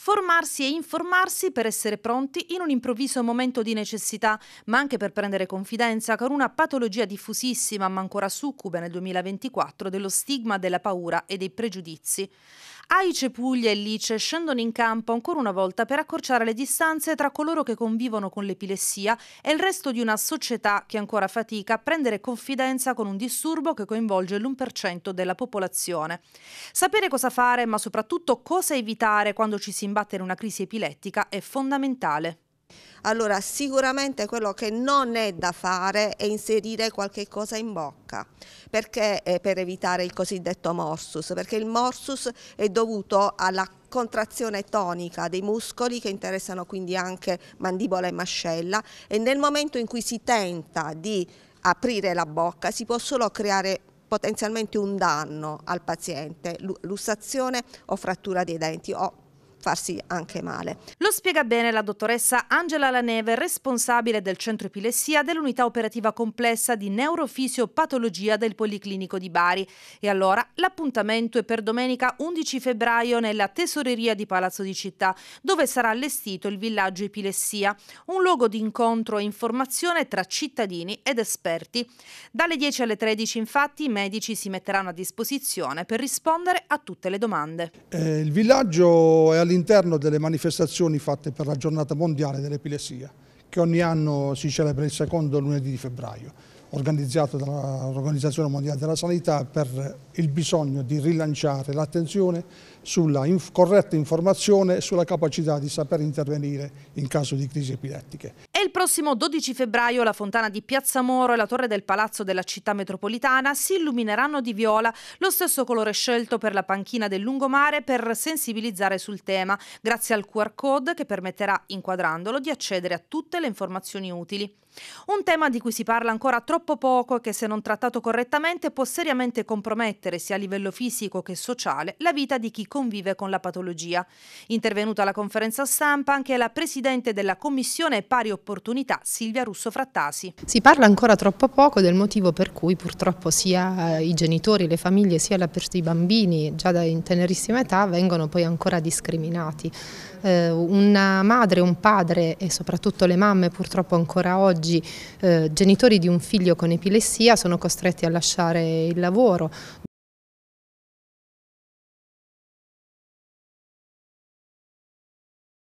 Formarsi e informarsi per essere pronti in un improvviso momento di necessità, ma anche per prendere confidenza con una patologia diffusissima, ma ancora succube nel 2024, dello stigma della paura e dei pregiudizi. Aice Puglia e Lice scendono in campo ancora una volta per accorciare le distanze tra coloro che convivono con l'epilessia e il resto di una società che ancora fatica a prendere confidenza con un disturbo che coinvolge l'1% della popolazione. Sapere cosa fare, ma soprattutto cosa evitare quando ci si imbattere una crisi epilettica è fondamentale. Allora sicuramente quello che non è da fare è inserire qualche cosa in bocca perché eh, per evitare il cosiddetto morsus, perché il morsus è dovuto alla contrazione tonica dei muscoli che interessano quindi anche mandibola e mascella e nel momento in cui si tenta di aprire la bocca si può solo creare potenzialmente un danno al paziente, lussazione o frattura dei denti o farsi anche male. Lo spiega bene la dottoressa Angela Laneve, responsabile del centro epilessia dell'unità operativa complessa di neurofisiopatologia del Policlinico di Bari. E allora l'appuntamento è per domenica 11 febbraio nella tesoreria di Palazzo di Città, dove sarà allestito il villaggio epilessia, un luogo di incontro e informazione tra cittadini ed esperti. Dalle 10 alle 13 infatti i medici si metteranno a disposizione per rispondere a tutte le domande. Eh, il villaggio è all'interno delle manifestazioni fatte per la giornata mondiale dell'epilessia, che ogni anno si celebra il secondo lunedì di febbraio, organizzato dall'Organizzazione Mondiale della Sanità per il bisogno di rilanciare l'attenzione sulla corretta informazione e sulla capacità di saper intervenire in caso di crisi epilettiche il prossimo 12 febbraio la fontana di Piazza Moro e la torre del Palazzo della città metropolitana si illumineranno di viola, lo stesso colore scelto per la panchina del lungomare per sensibilizzare sul tema, grazie al QR code che permetterà, inquadrandolo, di accedere a tutte le informazioni utili. Un tema di cui si parla ancora troppo poco e che se non trattato correttamente può seriamente compromettere sia a livello fisico che sociale la vita di chi convive con la patologia. Intervenuta alla conferenza stampa anche la Presidente della Commissione Pari Opportunità opportunità Silvia Russo Frattasi. Si parla ancora troppo poco del motivo per cui purtroppo sia eh, i genitori, le famiglie, sia i bambini già da in tenerissima età vengono poi ancora discriminati. Eh, una madre, un padre e soprattutto le mamme purtroppo ancora oggi, eh, genitori di un figlio con epilessia sono costretti a lasciare il lavoro